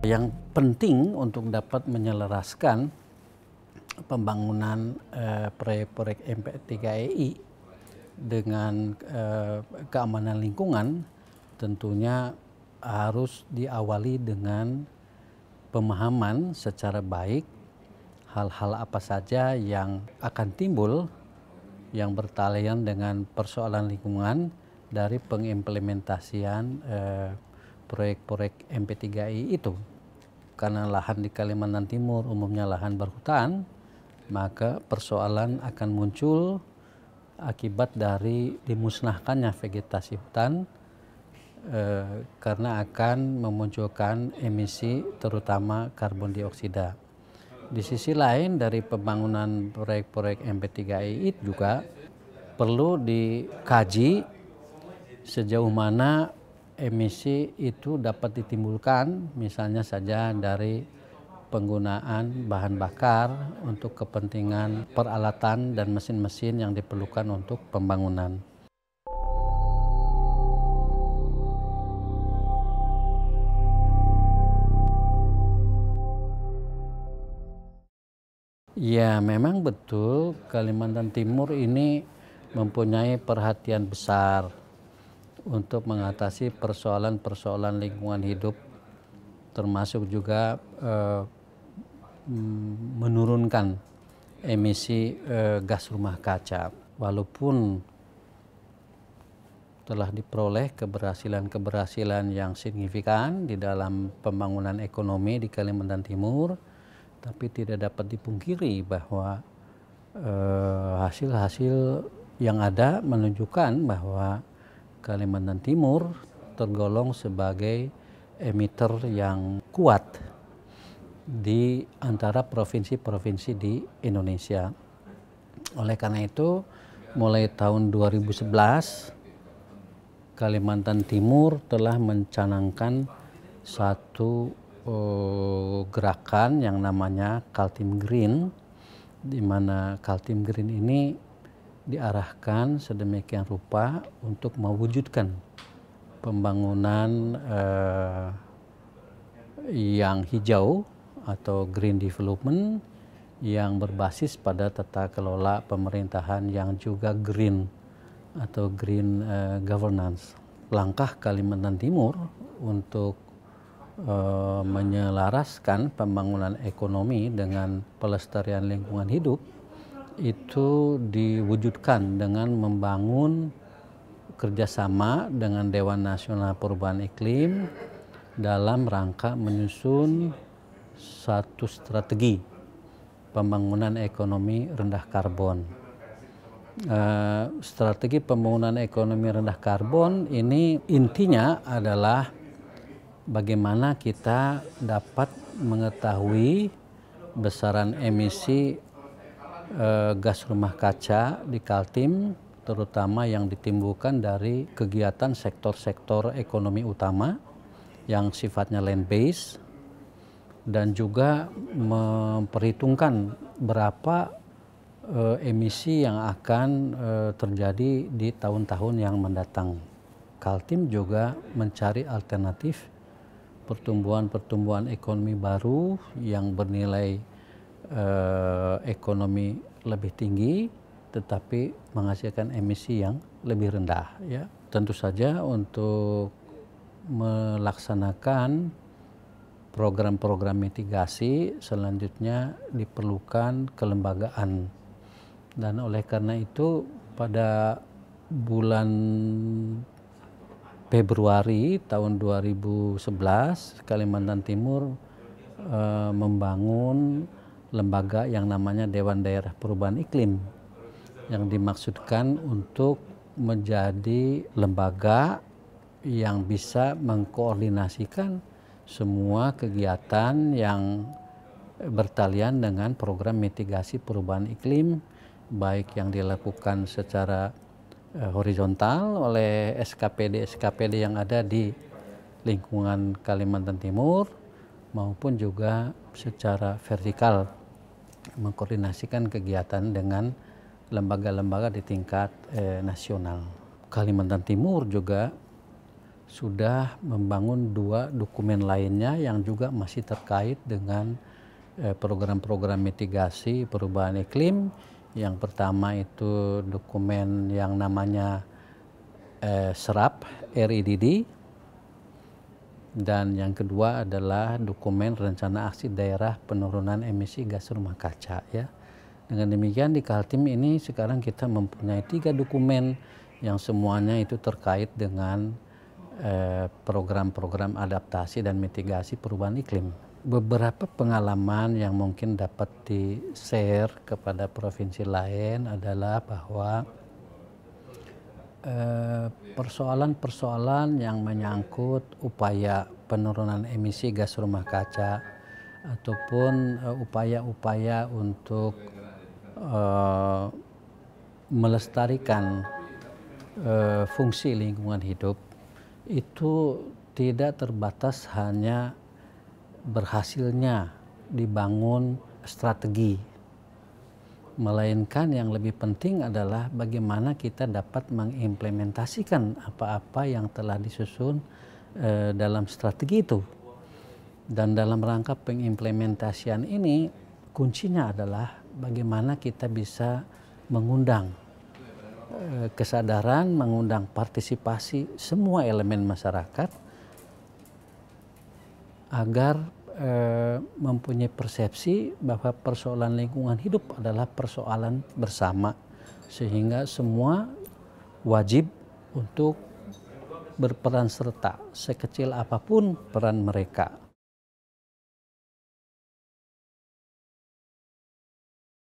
Yang penting untuk dapat menyelaraskan pembangunan proyek eh, proyek-proyek MP3EI dengan eh, keamanan lingkungan tentunya harus diawali dengan pemahaman secara baik hal-hal apa saja yang akan timbul yang bertalian dengan persoalan lingkungan dari pengimplementasian eh, proyek-proyek MP3I e itu karena lahan di Kalimantan Timur umumnya lahan berhutan, maka persoalan akan muncul akibat dari dimusnahkannya vegetasi hutan eh, karena akan memunculkan emisi terutama karbon dioksida. Di sisi lain dari pembangunan proyek-proyek MP3I juga perlu dikaji sejauh mana emisi itu dapat ditimbulkan misalnya saja dari penggunaan bahan bakar untuk kepentingan peralatan dan mesin-mesin yang diperlukan untuk pembangunan. Ya, memang betul Kalimantan Timur ini mempunyai perhatian besar untuk mengatasi persoalan-persoalan lingkungan hidup termasuk juga eh, mm, menurunkan emisi eh, gas rumah kaca walaupun telah diperoleh keberhasilan-keberhasilan yang signifikan di dalam pembangunan ekonomi di Kalimantan Timur tapi tidak dapat dipungkiri bahwa eh, hasil-hasil eh, yang ada menunjukkan bahwa Kalimantan Timur tergolong sebagai emiter yang kuat di antara provinsi-provinsi di Indonesia. Oleh karena itu, mulai tahun 2011 Kalimantan Timur telah mencanangkan satu uh, gerakan yang namanya Kaltim Green di mana Kaltim Green ini diarahkan sedemikian rupa untuk mewujudkan pembangunan eh, yang hijau atau green development yang berbasis pada tata kelola pemerintahan yang juga green atau green eh, governance. Langkah Kalimantan Timur untuk eh, menyelaraskan pembangunan ekonomi dengan pelestarian lingkungan hidup itu diwujudkan dengan membangun kerjasama dengan Dewan Nasional Perubahan Iklim dalam rangka menyusun satu strategi pembangunan ekonomi rendah karbon. Uh, strategi pembangunan ekonomi rendah karbon ini intinya adalah bagaimana kita dapat mengetahui besaran emisi Eh, gas rumah kaca di Kaltim terutama yang ditimbulkan dari kegiatan sektor-sektor ekonomi utama yang sifatnya land based dan juga memperhitungkan berapa eh, emisi yang akan eh, terjadi di tahun-tahun yang mendatang. Kaltim juga mencari alternatif pertumbuhan-pertumbuhan ekonomi baru yang bernilai Eh, ekonomi lebih tinggi tetapi menghasilkan emisi yang lebih rendah ya tentu saja untuk melaksanakan program-program mitigasi selanjutnya diperlukan kelembagaan dan oleh karena itu pada bulan Februari tahun 2011 Kalimantan Timur e, membangun lembaga yang namanya Dewan Daerah Perubahan Iklim yang dimaksudkan untuk menjadi lembaga yang bisa mengkoordinasikan semua kegiatan yang bertalian dengan program mitigasi perubahan iklim baik yang dilakukan secara eh, horizontal oleh SKPD SKPD yang ada di lingkungan Kalimantan Timur maupun juga secara vertikal mengkoordinasikan kegiatan dengan lembaga-lembaga di tingkat eh, nasional. Kalimantan Timur juga sudah membangun dua dokumen lainnya yang juga masih terkait dengan eh, program-program eh, mitigasi perubahan iklim. Yang pertama itu dokumen yang namanya eh, SERAP, RIDD, dan yang kedua adalah dokumen rencana aksi daerah penurunan emisi gas rumah kaca ya. Dengan demikian di Kaltim ini sekarang kita mempunyai tiga dokumen yang semuanya itu terkait dengan eh, program-program eh, adaptasi dan mitigasi perubahan iklim. Beberapa pengalaman yang mungkin dapat di-share kepada provinsi lain adalah bahwa Eh, persoalan-persoalan yang menyangkut upaya penurunan emisi gas rumah kaca ataupun eh, upaya-upaya untuk eh, melestarikan eh, fungsi lingkungan hidup itu tidak terbatas hanya berhasilnya dibangun strategi melainkan yang lebih penting adalah bagaimana kita dapat mengimplementasikan apa-apa yang telah disusun e, dalam strategi itu. Dan dalam rangka pengimplementasian ini kuncinya adalah bagaimana kita bisa mengundang e, kesadaran, mengundang partisipasi semua elemen masyarakat agar Eh, mempunyai persepsi bahwa persoalan lingkungan hidup adalah persoalan bersama sehingga semua wajib untuk berperan serta sekecil apapun peran mereka